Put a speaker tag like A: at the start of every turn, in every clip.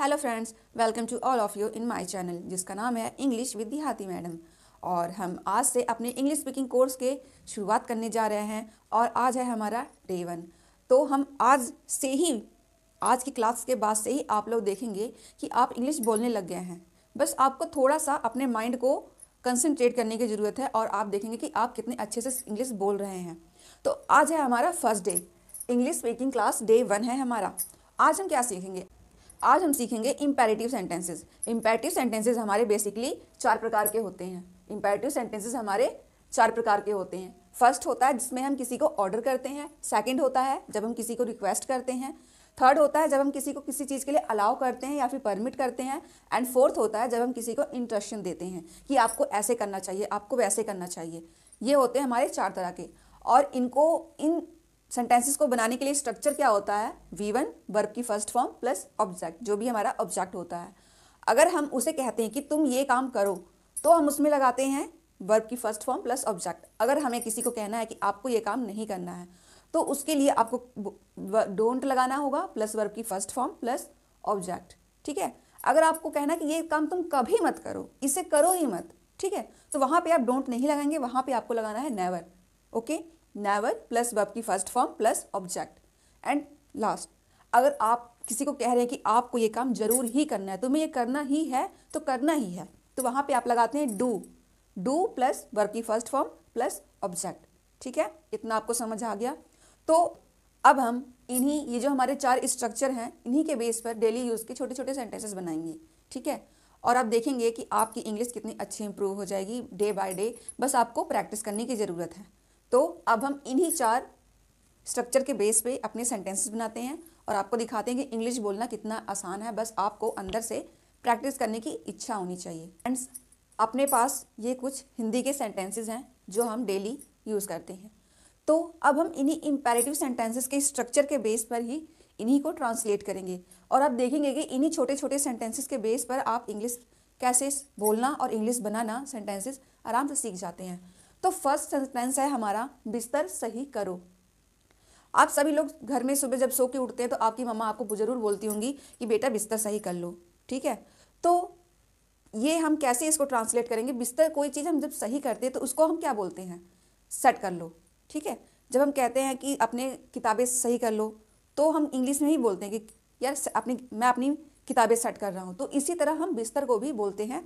A: hello friends welcome to all of you in my channel जिसका नाम है English with दिहाती madam और हम आज से अपने इंग्लिश स्पीकिंग कोर्स के शुरुआत करने जा रहे हैं और आज है हमारा डे वन तो हम आज से ही आज की क्लास के बाद से ही आप लोग देखेंगे कि आप इंग्लिश बोलने लग गए हैं बस आपको थोड़ा सा अपने माइंड को कंसनट्रेट करने की ज़रूरत है और आप देखेंगे कि आप कितने अच्छे से इंग्लिश बोल रहे हैं तो आज है हमारा first day English speaking class day one है हमारा आज हम क्या सीखेंगे आज हम सीखेंगे इम्पेरेटिव सेंटेंसेज इम्पेरेटिव सेंटेंसेज हमारे बेसिकली चार प्रकार के होते हैं इम्पेरेटिव सेंटेंसेज हमारे चार प्रकार के होते हैं फर्स्ट होता है जिसमें हम किसी को ऑर्डर करते हैं सेकंड होता है जब हम किसी को रिक्वेस्ट करते हैं थर्ड होता है जब हम किसी को किसी चीज़ के लिए अलाउ करते हैं या फिर परमिट करते हैं एंड फोर्थ होता है जब हम किसी को इंट्रक्शन देते हैं कि आपको ऐसे करना चाहिए आपको वैसे करना चाहिए ये होते हैं हमारे चार तरह के और इनको इन सेंटेंसेस को बनाने के लिए स्ट्रक्चर क्या होता है वी वन वर्ब की फर्स्ट फॉर्म प्लस ऑब्जेक्ट जो भी हमारा ऑब्जेक्ट होता है अगर हम उसे कहते हैं कि तुम ये काम करो तो हम उसमें लगाते हैं वर्ब की फर्स्ट फॉर्म प्लस ऑब्जेक्ट अगर हमें किसी को कहना है कि आपको ये काम नहीं करना है तो उसके लिए आपको डोंट लगाना होगा प्लस वर्ब की फर्स्ट फॉर्म प्लस ऑब्जेक्ट ठीक है अगर आपको कहना कि ये काम तुम कभी मत करो इसे करो ही मत ठीक है तो वहाँ पे आप डोंट नहीं लगाएंगे वहाँ पे आपको लगाना है never okay never plus verb की first form plus object and last अगर आप किसी को कह रहे हैं कि आपको ये काम जरूर ही करना है तुम्हें तो ये करना ही है तो करना ही है तो वहाँ पे आप लगाते हैं डू डू प्लस वर्ब की फर्स्ट फॉर्म प्लस ऑब्जेक्ट ठीक है इतना आपको समझ आ गया तो अब हम इन्हीं ये जो हमारे चार स्ट्रक्चर हैं इन्हीं के बेस पर डेली यूज़ के छोटे छोटे सेंटेंसेस बनाएंगे ठीक है और आप देखेंगे कि आपकी इंग्लिश कितनी अच्छी इंप्रूव हो जाएगी डे बाय डे बस आपको प्रैक्टिस करने की ज़रूरत है तो अब हम इन्हीं चार स्ट्रक्चर के बेस पे अपने सेंटेंसेस बनाते हैं और आपको दिखाते हैं कि इंग्लिश बोलना कितना आसान है बस आपको अंदर से प्रैक्टिस करने की इच्छा होनी चाहिए फ्रेंड्स अपने पास ये कुछ हिंदी के सेंटेंसेस हैं जो हम डेली यूज़ करते हैं तो अब हम इन्हीं इम्पेरेटिव सेंटेंसेस के स्ट्रक्चर के बेस पर ही इन्हीं को ट्रांसलेट करेंगे और आप देखेंगे कि इन्हीं छोटे छोटे सेंटेंसेस के बेस पर आप इंग्लिश कैसे बोलना और इंग्लिश बनाना सेंटेंसेस आराम से सीख जाते हैं तो फर्स्ट सेंटेंस है हमारा बिस्तर सही करो आप सभी लोग घर में सुबह जब सो के उठते हैं तो आपकी मम्मा आपको ज़रूर बोलती होंगी कि बेटा बिस्तर सही कर लो ठीक है तो ये हम कैसे इसको ट्रांसलेट करेंगे बिस्तर कोई चीज़ हम जब सही करते हैं तो उसको हम क्या बोलते हैं सेट कर लो ठीक है जब हम कहते हैं कि अपने किताबें सही कर लो तो हम इंग्लिश में ही बोलते हैं कि यार अपनी मैं अपनी किताबें सेट कर रहा हूँ तो इसी तरह हम बिस्तर को भी बोलते हैं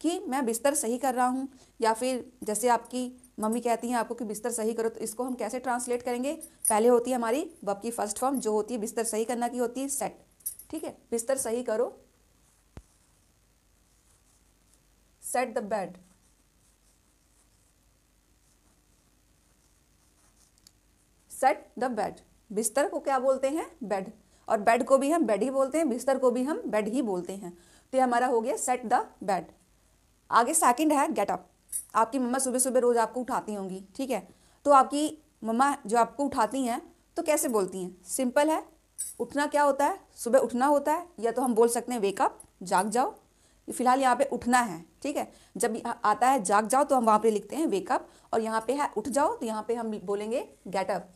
A: कि मैं बिस्तर सही कर रहा हूँ या फिर जैसे आपकी मम्मी कहती हैं आपको कि बिस्तर सही करो तो इसको हम कैसे ट्रांसलेट करेंगे पहले होती है हमारी बब की फर्स्ट फॉर्म जो होती है बिस्तर सही करना की होती है सेट ठीक है बिस्तर सही करो set the bed set the bed बिस्तर को क्या बोलते हैं बेड और बेड को भी हम बेड ही बोलते हैं बिस्तर को भी हम बेड ही बोलते हैं तो ये हमारा हो गया सेट द बेड आगे सेकंड है गेटअप आपकी मम्मा सुबह सुबह रोज़ आपको उठाती होंगी ठीक है तो आपकी मम्मा जो आपको उठाती हैं तो कैसे बोलती हैं सिंपल है उठना क्या होता है सुबह उठना होता है या तो हम बोल सकते हैं वेकअप जाग जाओ फिलहाल यहाँ पे उठना है ठीक है जब आता है जाग जाओ तो हम वहाँ पे लिखते हैं वेकअप और यहाँ पे है उठ जाओ तो यहाँ पे हम बोलेंगे get up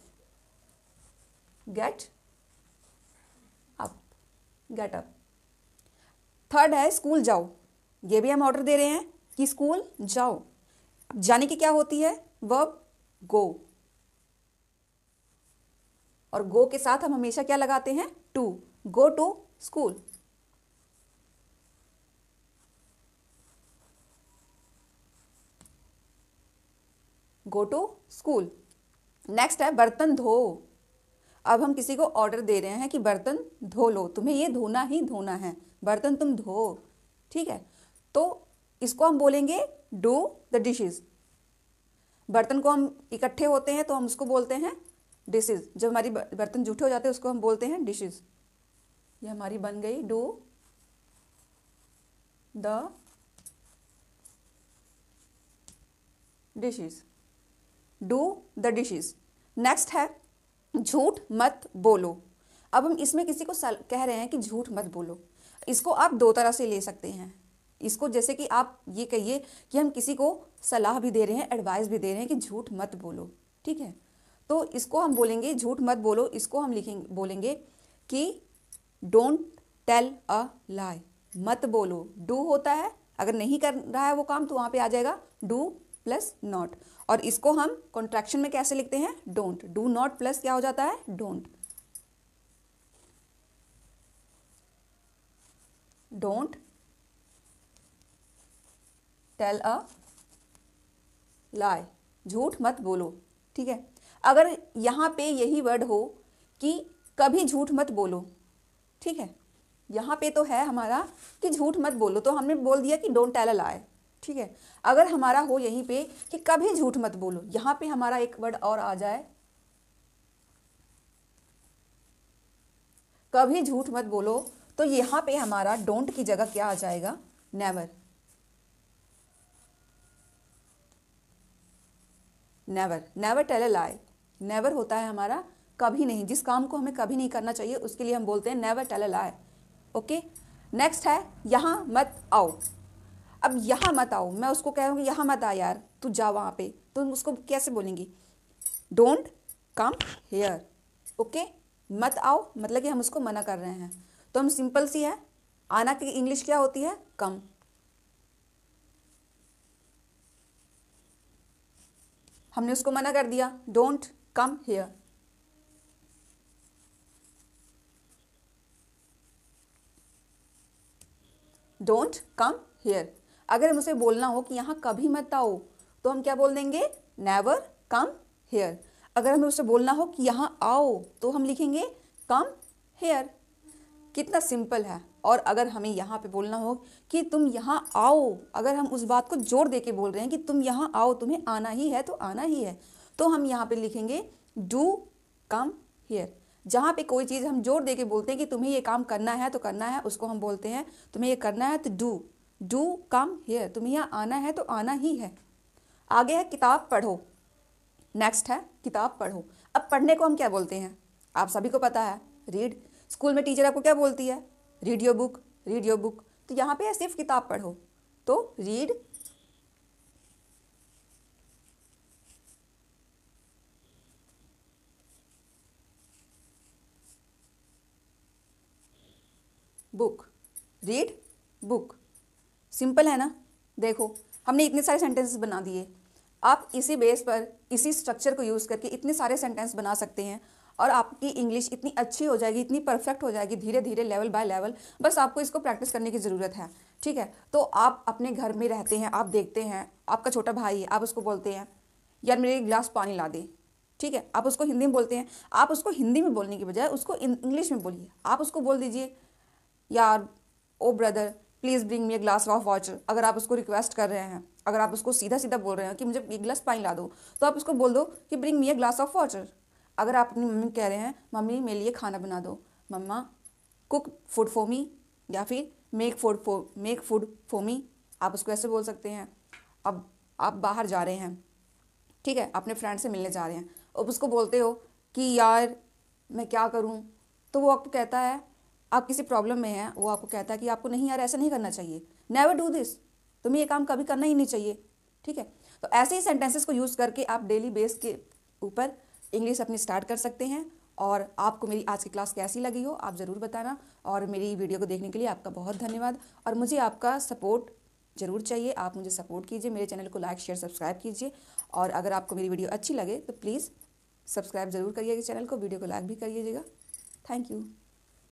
A: get up up third है स्कूल जाओ ये भी हम ऑर्डर दे रहे हैं कि स्कूल जाओ जाने की क्या होती है वर्ब गो और गो के साथ हम हमेशा क्या लगाते हैं to go to school go to school next है बर्तन धो अब हम किसी को ऑर्डर दे रहे हैं कि बर्तन धो लो तुम्हें ये धोना ही धोना है बर्तन तुम धो ठीक है तो इसको हम बोलेंगे डू द डिशेज बर्तन को हम इकट्ठे होते हैं तो हम उसको बोलते हैं डिशेज जब हमारी बर्तन जूठे हो जाते हैं उसको हम बोलते हैं डिशेज ये हमारी बन गई do the dishes do the dishes next है झूठ मत बोलो अब हम इसमें किसी को कह रहे हैं कि झूठ मत बोलो इसको आप दो तरह से ले सकते हैं इसको जैसे कि आप ये कहिए कि हम किसी को सलाह भी दे रहे हैं एडवाइस भी दे रहे हैं कि झूठ मत बोलो ठीक है तो इसको हम बोलेंगे झूठ मत बोलो इसको हम लिखेंगे बोलेंगे कि डोंट टेल अ लाई मत बोलो डू होता है अगर नहीं कर रहा है वो काम तो वहाँ पे आ जाएगा डू प्लस नॉट और इसको हम कॉन्ट्रैक्शन में कैसे लिखते हैं डोंट डू नॉट प्लस क्या हो जाता है don't don't tell a lie झूठ मत बोलो ठीक है अगर यहाँ पे यही वर्ड हो कि कभी झूठ मत बोलो ठीक है यहाँ पे तो है हमारा कि झूठ मत बोलो तो हमने बोल दिया कि डोंट टेल अ लाई ठीक है अगर हमारा हो यहीं पे कि कभी झूठ मत बोलो यहाँ पे हमारा एक वर्ड और आ जाए कभी झूठ मत बोलो तो यहाँ पे हमारा डोंट की जगह क्या आ जाएगा never never never tell a lie never होता है हमारा कभी नहीं जिस काम को हमें कभी नहीं करना चाहिए उसके लिए हम बोलते हैं never tell a lie okay next है यहाँ मत आओ अब यहाँ मत आओ मैं उसको कह रहा हूँ यहाँ मत आ यार तू जा वहाँ पे तो उसको कैसे बोलेंगी डोंट कम हेयर ओके मत आओ मतलब कि हम उसको मना कर रहे हैं तो हम सिंपल सी है आना की इंग्लिश क्या होती है कम हमने उसको मना कर दिया don't come here don't come here अगर हम उसे बोलना हो कि यहां कभी मत आओ तो हम क्या बोल देंगे नेवर कम हेयर अगर हमें उसे बोलना हो कि यहां आओ तो हम लिखेंगे कम हेयर कितना सिंपल है और अगर हमें यहाँ पे बोलना हो कि तुम यहाँ आओ अगर हम उस बात को जोर दे के बोल रहे हैं कि तुम यहाँ आओ तुम्हें आना ही है तो आना ही है तो हम यहाँ पे लिखेंगे डू कम हेयर जहाँ पे कोई चीज़ हम जोर दे के बोलते हैं कि तुम्हें ये काम करना है तो करना है उसको हम बोलते हैं तुम्हें ये करना है तो डू डू कम हेयर तुम्हें यहाँ आना है तो आना ही है आगे है किताब पढ़ो नेक्स्ट है किताब पढ़ो अब पढ़ने को हम क्या बोलते हैं आप सभी को पता है रीड स्कूल में टीचर आपको क्या बोलती है read your book read your book तो यहाँ पे है सिर्फ किताब पढ़ो तो read book read book simple है ना देखो हमने इतने सारे सेंटेंसेस बना दिए आप इसी बेस पर इसी स्ट्रक्चर को यूज़ करके इतने सारे सेंटेंस बना सकते हैं और आपकी इंग्लिश इतनी अच्छी हो जाएगी इतनी परफेक्ट हो जाएगी धीरे धीरे लेवल बाय लेवल बस आपको इसको प्रैक्टिस करने की ज़रूरत है ठीक है तो आप अपने घर में रहते हैं आप देखते हैं आपका छोटा भाई है आप उसको बोलते हैं यार मेरे एक गिलास पानी ला दे ठीक है आप उसको हिंदी में बोलते हैं आप उसको हिंदी में बोलने की बजाय उसको इंग्लिश में बोलिए आप उसको बोल दीजिए यार ओ brother please bring me a glass of water अगर आप उसको रिक्वेस्ट कर रहे हैं अगर आप उसको सीधा सीधा बोल रहे हैं कि मुझे एक गिलास पानी ला दो तो आप उसको बोल दो कि bring me a glass of water अगर आप अपनी मम्मी कह रहे हैं मम्मी मेरे लिए खाना बना दो मम्मा कुक फूड फॉर मी या फिर make food for make food for me आप उसको ऐसे बोल सकते हैं अब आप बाहर जा रहे हैं ठीक है अपने फ्रेंड से मिलने जा रहे हैं अब उसको बोलते हो कि यार मैं क्या करूं तो वो आपको कहता है आप किसी प्रॉब्लम में हैं वो आपको कहता है कि आपको नहीं यार ऐसा नहीं करना चाहिए नेवर डू दिस तुम्हें ये काम कभी करना ही नहीं चाहिए ठीक है तो ऐसे ही सेंटेंसेस को यूज़ करके आप डेली बेस के ऊपर इंग्लिश अपनी स्टार्ट कर सकते हैं और आपको मेरी आज की क्लास कैसी लगी हो आप ज़रूर बताना और मेरी वीडियो को देखने के लिए आपका बहुत धन्यवाद और मुझे आपका सपोर्ट ज़रूर चाहिए आप मुझे सपोर्ट कीजिए मेरे चैनल को लाइक शेयर सब्सक्राइब कीजिए और अगर आपको मेरी वीडियो अच्छी लगे तो प्लीज़ सब्सक्राइब ज़रूर करिएगा चैनल को वीडियो को लाइक भी करिएगा थैंक यू